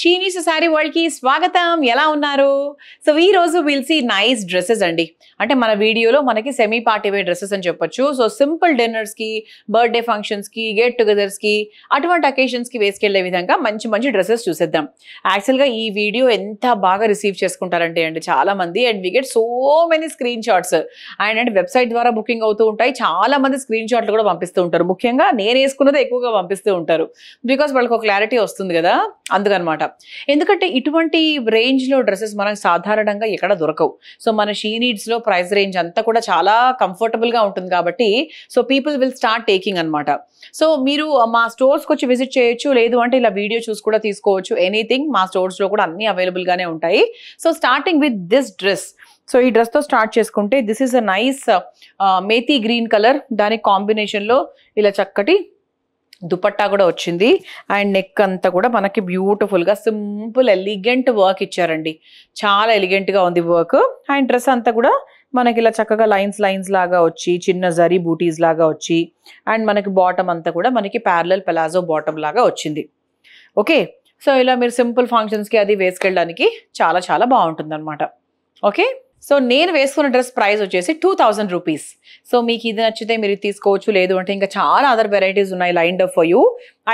షీనీస్ శారీ వరల్డ్కి స్వాగతం ఎలా ఉన్నారు సో ఈ రోజు విల్ నైస్ డ్రెస్సెస్ అండి అంటే మన వీడియోలో మనకి సెమీ పార్టీ వేర్ డ్రెస్సెస్ అని చెప్పొచ్చు సో సింపుల్ డిన్నర్స్కి బర్త్డే ఫంక్షన్స్కి గెట్ టుగెదర్స్కి అటువంటి అకేషన్స్కి వేసుకెళ్లే విధంగా మంచి మంచి డ్రెస్సెస్ చూసేద్దాం యాక్చువల్గా ఈ వీడియో ఎంత బాగా రిసీవ్ చేసుకుంటారంటే అండి చాలామంది and we get so many screen shots and and website ద్వారా బుకింగ్ అవుతూ ఉంటాయి చాలా మంది స్క్రీన్ షాట్లు కూడా పంపిస్తూ ఉంటారు ముఖ్యంగా నేను వేసుకున్నదే ఎక్కువగా పంపిస్తూ ఉంటారు బికాస్ వాళ్ళకి ఒక క్లారిటీ వస్తుంది కదా అందుకనమాట అనమాట ఎందుకంటే ఇటువంటి రేంజ్లో డ్రెస్సెస్ మనకు సాధారణంగా ఎక్కడ దొరకవు సో మన షీ నీడ్స్లో ప్రైస్ రేంజ్ అంతా కూడా చాలా కంఫర్టబుల్గా ఉంటుంది కాబట్టి so people will start taking అనమాట సో మీరు మా స్టోర్స్కి వచ్చి విజిట్ చేయొచ్చు లేదు అంటే ఇలా వీడియో చూసి కూడా తీసుకోవచ్చు ఎనీథింగ్ మా స్టోర్స్లో కూడా అన్నీ అవైలబుల్గానే ఉంటాయి so starting with this dress so ఈ డ్రెస్తో స్టార్ట్ చేసుకుంటే this is a nice methi green colour దాని కాంబినేషన్లో ఇలా చక్కటి దుపట్టా కూడా వచ్చింది అండ్ నెక్ అంతా కూడా మనకి బ్యూటిఫుల్గా సింపుల్ ఎలిగెంట్ వర్క్ ఇచ్చారండి చాలా ఎలిగెంట్గా ఉంది వర్క్ అండ్ డ్రెస్ అంతా కూడా మనకి ఇలా చక్కగా లైన్స్ లైన్స్ లాగా వచ్చి చిన్న జరీ బూటీస్ లాగా వచ్చి అండ్ మనకి బాటమ్ అంతా కూడా మనకి ప్యారలల్ పెలాజో బాటమ్ లాగా వచ్చింది ఓకే సో ఇలా మీరు సింపుల్ ఫంక్షన్స్కి అది వేసుకెళ్ళడానికి చాలా చాలా బాగుంటుంది ఓకే సో నేను వేసుకున్న డ్రెస్ ప్రైస్ వచ్చేసి టూ థౌజండ్ రూపీస్ సో మీకు ఇది నచ్చితే మీరు తీసుకోవచ్చు లేదు అంటే ఇంకా చాలా అదర్ వెరైటీస్ ఉన్నాయి లైన్ డఫ్ ఫర్ యూ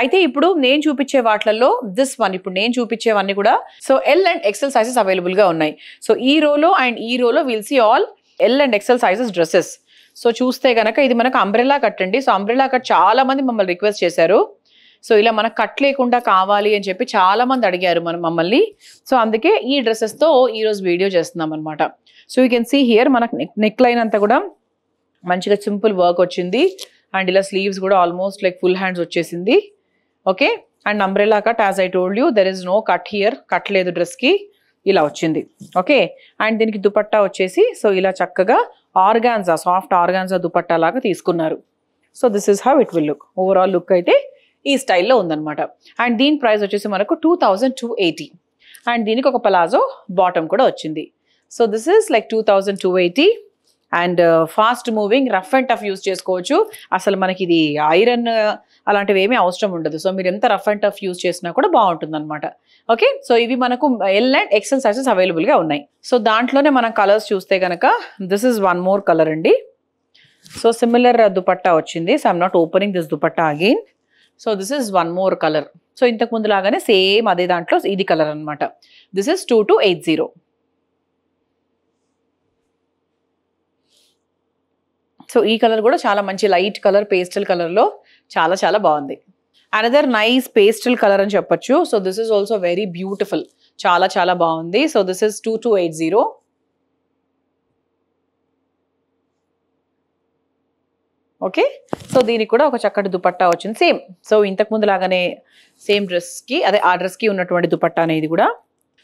అయితే ఇప్పుడు నేను చూపించే వాటిల్లో దిస్ వన్ ఇప్పుడు నేను చూపించేవన్నీ కూడా so L and XL sizes అవైలబుల్గా ఉన్నాయి సో ఈ రోలో అండ్ ఈ రోలో will see all L and XL sizes dresses so చూస్తే కనుక ఇది మనకు అంబ్రెలా కట్ అండి సో అంబ్రెలా కట్ చాలా మంది మమ్మల్ని రిక్వెస్ట్ చేశారు సో ఇలా మనకు కట్ లేకుండా కావాలి అని చెప్పి చాలామంది అడిగారు మనం మమ్మల్ని సో అందుకే ఈ డ్రెస్సెస్తో ఈరోజు వీడియో చేస్తున్నాం అనమాట so you can see here మనకు నెక్ నెక్ లైన్ అంతా కూడా మంచిగా సింపుల్ వర్క్ వచ్చింది అండ్ ఇలా స్లీవ్స్ కూడా ఆల్మోస్ట్ లైక్ ఫుల్ హ్యాండ్స్ వచ్చేసింది okay and umbrella cut as I told you there is no cut here cut లేదు డ్రెస్కి ఇలా వచ్చింది ఓకే అండ్ దీనికి దుపట్టా వచ్చేసి సో ఇలా చక్కగా ఆర్గాన్జా సాఫ్ట్ ఆర్గాన్జా దుపట్టా లాగా తీసుకున్నారు so this is how it will look overall look అయితే ఈ స్టైల్లో ఉందనమాట అండ్ దీని ప్రైస్ వచ్చేసి మనకు టూ అండ్ దీనికి ఒక పలాజో బాటమ్ కూడా వచ్చింది so this is like two thousand two eighty and fast moving rough and tough use చేసుకోవచ్చు అసలు మనకి ఇది ఐరన్ uh, అలాంటివి ఏమీ అవసరం ఉండదు సో మీరు ఎంత రఫ్ అండ్ టఫ్ యూజ్ చేసినా కూడా బాగుంటుంది అనమాట ఓకే సో ఇవి మనకు ఎల్ అండ్ ఎక్సెల్ సైజెస్ అవైలబుల్గా ఉన్నాయి సో దాంట్లోనే మనం కలర్స్ చూస్తే కనుక this is one more colour అండి సో సిమిలర్ దుపట్టా వచ్చింది so I'm not opening this dupatta again so this is one more colour so ఇంతకు ముందు లాగానే సేమ్ అదే దాంట్లో ఇది కలర్ అనమాట this is two two eight zero so ఈ కలర్ కూడా చాలా మంచి లైట్ కలర్ పేస్టల్ కలర్లో చాలా చాలా బాగుంది అనదర్ నైస్ పేస్టల్ కలర్ అని చెప్పొచ్చు so this is also very beautiful చాలా చాలా బాగుంది so this is two two eight zero okay so దీనికి కూడా ఒక చక్కటి దుపట్టా వచ్చింది సేమ్ సో ఇంతకుముందు లాగానే సేమ్ డ్రెస్కి అదే ఆ డ్రెస్కి ఉన్నటువంటి దుపట్టా అనేది కూడా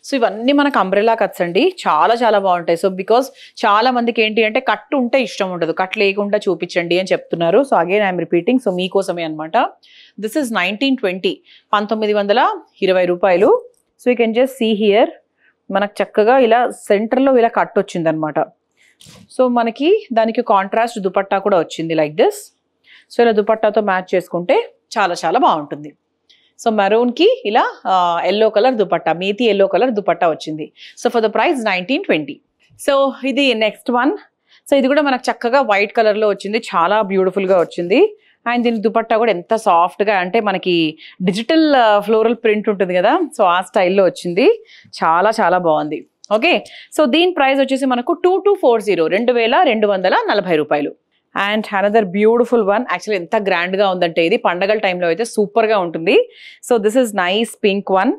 సో ఇవన్నీ మనకు అంబ్రెలా కట్స్ అండి చాలా చాలా బాగుంటాయి సో బికాస్ చాలా మందికి ఏంటి అంటే కట్ ఉంటే ఇష్టం ఉండదు కట్ లేకుండా చూపించండి అని చెప్తున్నారు so again I'm repeating so మీకోసమే అనమాట దిస్ ఇస్ నైన్టీన్ ట్వంటీ పంతొమ్మిది వందల ఇరవై రూపాయలు so you can just see here మనకు చక్కగా ఇలా సెంటర్లో ఇలా కట్ వచ్చిందనమాట సో మనకి దానికి కాంట్రాస్ట్ దుపట్టా కూడా వచ్చింది లైక్ దిస్ సో ఇలా దుపట్టాతో మ్యాచ్ చేసుకుంటే చాలా చాలా బాగుంటుంది సో కి ఇలా yellow colour dupatta methi yellow colour dupatta వచ్చింది so for the price nineteen twenty so ఇది నెక్స్ట్ వన్ సో ఇది కూడా మనకు చక్కగా వైట్ కలర్లో వచ్చింది చాలా బ్యూటిఫుల్గా వచ్చింది అండ్ దీని దుపట్టా కూడా ఎంత సాఫ్ట్గా అంటే మనకి డిజిటల్ ఫ్లోరల్ ప్రింట్ ఉంటుంది కదా సో ఆ స్టైల్లో వచ్చింది చాలా చాలా బాగుంది ఓకే సో దీని ప్రైస్ వచ్చేసి మనకు టూ టూ ఫోర్ జీరో రెండు వేల రెండు వందల నలభై రూపాయలు and another beautiful one actually ఎంత గ్రాండ్గా ఉందంటే ఇది పండగల టైంలో అయితే సూపర్గా ఉంటుంది so this is nice pink one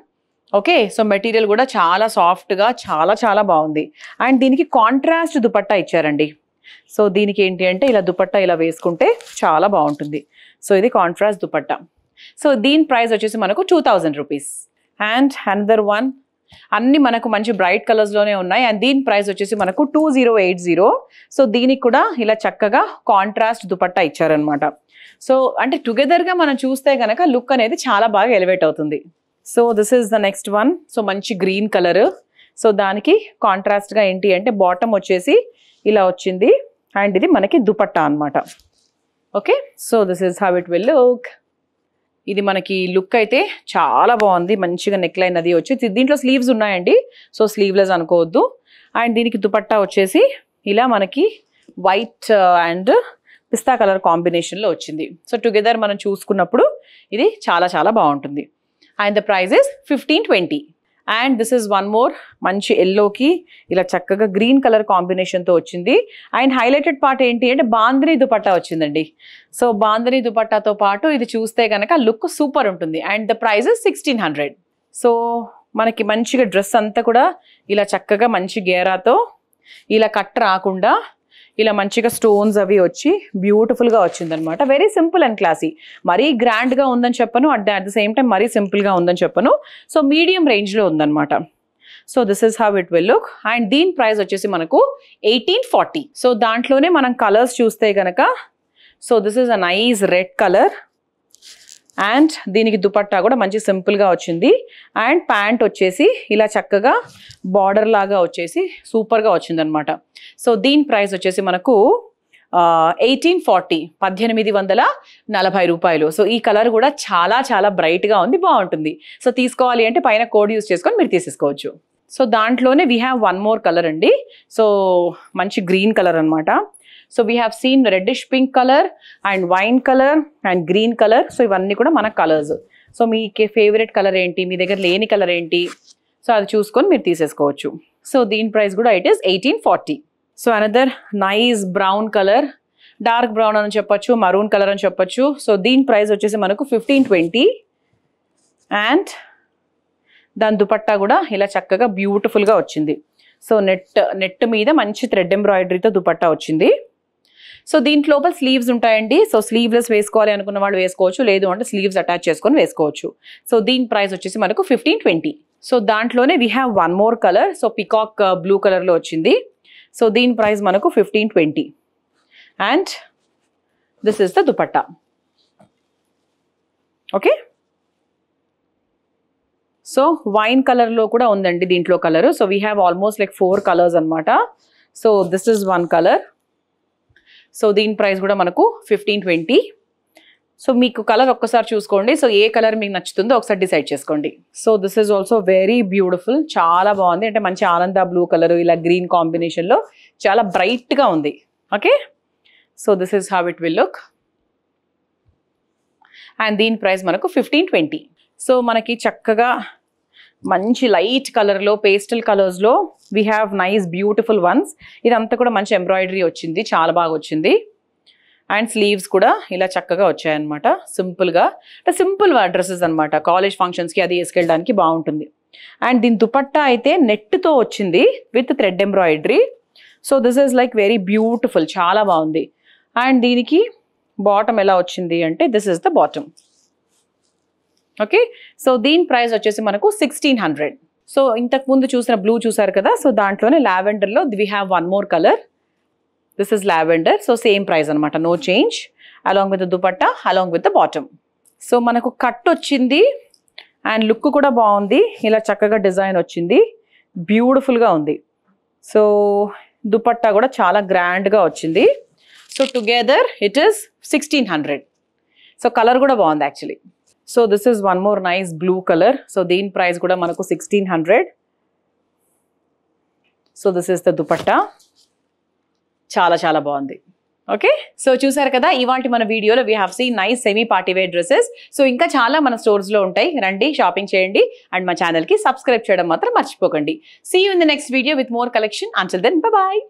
okay so material కూడా చాలా సాఫ్ట్గా చాలా చాలా బాగుంది అండ్ దీనికి కాంట్రాస్ట్ దుపట్టా ఇచ్చారండి సో దీనికి ఏంటి అంటే ఇలా దుపట్టా ఇలా వేసుకుంటే చాలా బాగుంటుంది సో ఇది కాంట్రాస్ట్ దుపట్టా సో దీని ప్రైస్ వచ్చేసి మనకు two thousand rupees and another one అన్ని మనకు మంచి బ్రైట్ కలర్స్లోనే ఉన్నాయి అండ్ దీని ప్రైస్ వచ్చేసి మనకు two zero eight zero so దీనికి కూడా ఇలా చక్కగా కాంట్రాస్ట్ దుపట్టా ఇచ్చారనమాట సో అంటే టుగెదర్గా మనం చూస్తే కనుక లుక్ అనేది చాలా బాగా ఎలివేట్ అవుతుంది so this is the next one so మంచి గ్రీన్ కలర్ సో దానికి కాంట్రాస్ట్గా ఏంటి అంటే బాటమ్ వచ్చేసి ఇలా వచ్చింది అండ్ ఇది మనకి దుపట్టా అనమాట okay so this is how it will look ఇది మనకి లుక్ అయితే చాలా బాగుంది మంచిగా నెక్ లైన్ అది వచ్చి దీంట్లో స్లీవ్స్ ఉన్నాయండి సో స్లీవ్లెస్ అనుకోవద్దు అండ్ దీనికి దుపట్టా వచ్చేసి ఇలా మనకి వైట్ అండ్ uh, పిస్తా కలర్ కాంబినేషన్లో వచ్చింది సో టుగెదర్ మనం చూసుకున్నప్పుడు ఇది చాలా చాలా బాగుంటుంది and the prices fifteen twenty and this is one more మంచి ఎల్లోకి ఇలా చక్కగా గ్రీన్ కలర్ కాంబినేషన్తో వచ్చింది అండ్ హైలైటెడ్ పార్ట్ ఏంటి అంటే బాంద్రీ దుపట్టా వచ్చిందండి సో బాంద్రీ దుపట్టాతో పాటు ఇది చూస్తే కనుక లుక్ సూపర్ ఉంటుంది and the price sixteen hundred so మనకి మంచిగా డ్రెస్ అంతా కూడా ఇలా చక్కగా మంచి గేరాతో ఇలా కట్ రాకుండా ఇలా మంచిగా స్టోన్స్ అవి వచ్చి బ్యూటిఫుల్గా వచ్చిందనమాట వెరీ సింపుల్ అండ్ క్లాసీ మరీ గ్రాండ్గా ఉందని చెప్పను at at the same time మరీ సింపుల్గా ఉందని చెప్పను సో మీడియం రేంజ్లో ఉందనమాట so this is how it will look and దీని ప్రైస్ వచ్చేసి మనకు ఎయిటీన్ ఫార్టీ సో దాంట్లోనే మనం కలర్స్ చూస్తే కనుక so this is a nice red colour and దీనికి దుపట్టా కూడా మంచి సింపుల్గా వచ్చింది అండ్ ప్యాంట్ వచ్చేసి ఇలా చక్కగా బార్డర్ లాగా వచ్చేసి సూపర్గా వచ్చింది అనమాట సో దీని ప్రైస్ వచ్చేసి మనకు ఎయిటీన్ ఫార్టీ పద్దెనిమిది వందల నలభై రూపాయలు సో ఈ కలర్ కూడా చాలా చాలా బ్రైట్గా ఉంది బాగుంటుంది సో తీసుకోవాలి అంటే పైన కోడ్ యూస్ చేసుకొని మీరు తీసేసుకోవచ్చు సో దాంట్లోనే we have one more colour అండి సో మంచి గ్రీన్ కలర్ అనమాట so we have seen reddish pink colour and wine colour and green colour so ఇవన్నీ కూడా మన కలర్స్ సో మీ ఫేవరెట్ కలర్ ఏంటి మీ దగ్గర లేని కలర్ ఏంటి సో అది చూసుకొని మీరు తీసేసుకోవచ్చు సో దీని ప్రైస్ కూడా it is eighteen forty so another nice brown colour dark brown అని చెప్పొచ్చు మరూన్ కలర్ అని చెప్పొచ్చు సో దీని ప్రైస్ వచ్చేసి మనకు ఫిఫ్టీన్ ట్వంటీ అండ్ దాని దుపట్టా కూడా ఇలా చక్కగా బ్యూటిఫుల్గా వచ్చింది సో నెట్ నెట్ మీద మంచి థ్రెడ్ ఎంబ్రాయిడరీతో దుపట్టా వచ్చింది సో దీంట్లో స్లీవ్స్ ఉంటాయండి సో స్లీవ్లెస్ వేసుకోవాలి అనుకున్న వాళ్ళు వేసుకోవచ్చు లేదు అంటే స్లీవ్స్ అటాచ్ చేసుకొని వేసుకోవచ్చు సో దీని ప్రైస్ వచ్చేసి మనకు ఫిఫ్టీన్ ట్వంటీ సో దాంట్లోనే we have one more colour so peacock blue కలర్లో వచ్చింది సో దీని ప్రైస్ మనకు fifteen twenty and this is the dupatta okay so wine కలర్లో కూడా ఉందండి దీంట్లో colour so we have almost like four colours అనమాట so this is one colour so దీని ప్రైస్ కూడా మనకు ఫిఫ్టీన్ ట్వంటీ సో మీకు కలర్ ఒక్కసారి చూసుకోండి సో ఏ కలర్ మీకు నచ్చుతుందో ఒకసారి డిసైడ్ చేసుకోండి so this is also very beautiful చాలా బాగుంది అంటే మంచి ఆనంద బ్లూ కలర్ ఇలా గ్రీన్ కాంబినేషన్లో చాలా బ్రైట్గా ఉంది okay so this is how it will look and దీని ప్రైస్ మనకు ఫిఫ్టీన్ ట్వంటీ సో మనకి చక్కగా మంచి లైట్ కలర్లో పేస్టల్ కలర్స్లో we have nice beautiful ones ఇదంతా కూడా మంచి ఎంబ్రాయిడరీ వచ్చింది చాలా బాగా వచ్చింది అండ్ స్లీవ్స్ కూడా ఇలా చక్కగా వచ్చాయన్నమాట సింపుల్గా అంటే సింపుల్ డ్రెస్సెస్ అనమాట కాలేజ్ ఫంక్షన్స్కి అది వేసుకెళ్ళడానికి బాగుంటుంది అండ్ దీని దుపట్టా అయితే నెట్తో వచ్చింది with thread embroidery so this is like very beautiful చాలా బాగుంది అండ్ దీనికి బాటమ్ ఎలా వచ్చింది అంటే this is the bottom okay so దీని ప్రైస్ వచ్చేసి మనకు సిక్స్టీన్ హండ్రెడ్ సో ఇంతకు ముందు చూసిన బ్లూ చూసారు కదా సో దాంట్లోనే లావెండర్లో we have one more colour this is lavender so same price అనమాట no change along with dupatta along with the bottom so మనకు కట్ వచ్చింది అండ్ లుక్ కూడా బాగుంది ఇలా చక్కగా డిజైన్ వచ్చింది బ్యూటిఫుల్గా ఉంది సో దుపట్టా కూడా చాలా గ్రాండ్గా వచ్చింది so together it is sixteen hundred so colour కూడా బాగుంది actually so this is one more nice blue colour so దీని ప్రైస్ కూడా మనకు sixteen hundred so this is the dupatta చాలా చాలా బాగుంది ఓకే సో చూసారు కదా ఇవాంటి మన వీడియోలో we have see nice semi party wear dresses so ఇంకా చాలా మన స్టోర్స్లో ఉంటాయి రండి షాపింగ్ చేయండి అండ్ మా ఛానల్కి సబ్స్క్రైబ్ చేయడం మాత్రం మర్చిపోకండి see you in the next video with more collection Anchal then bye